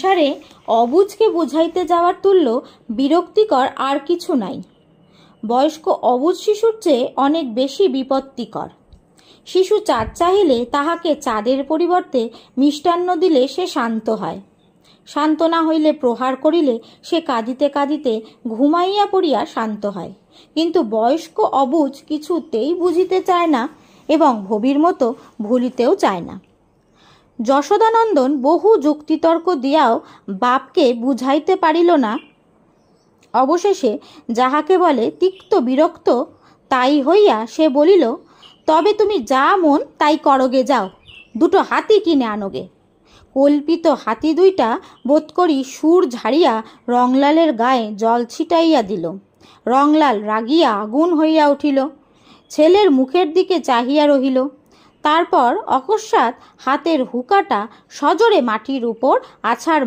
সংসারে অবুজকে বুঝাইতে যাওয়ার তুল্য বিরক্তিকর আর কিছু নাই বয়স্ক অবুজ শিশুর চেয়ে অনেক বেশি বিপত্তিকর শিশু চাঁদ চাহিলে তাহাকে চাঁদের পরিবর্তে মিষ্টান্ন দিলে সে শান্ত হয় শান্ত না হইলে প্রহার করিলে সে কাঁদিতে কাঁদিতে ঘুমাইয়া পড়িয়া শান্ত হয় কিন্তু বয়স্ক অবুজ কিছুতেই বুঝিতে চায় না এবং ভবির মতো ভুলিতেও চায় না যশোদানন্দন বহু যুক্তিতর্ক দিয়াও বাপকে বুঝাইতে পারিল না অবশেষে যাহাকে বলে তিক্ত বিরক্ত তাই হইয়া সে বলিল তবে তুমি যা মন তাই করগে যাও দুটো হাতি কিনে আনোগে কল্পিত হাতি দুইটা বোধ করি সুর ঝাড়িয়া রংলালের গায়ে জল ছিটাইয়া দিল রংলাল রাগিয়া আগুন হইয়া উঠিল ছেলের মুখের দিকে চাহিয়া রহিল তারপর অকস্মাৎ হাতের হুকাটা সজোরে মাটির উপর আছাড়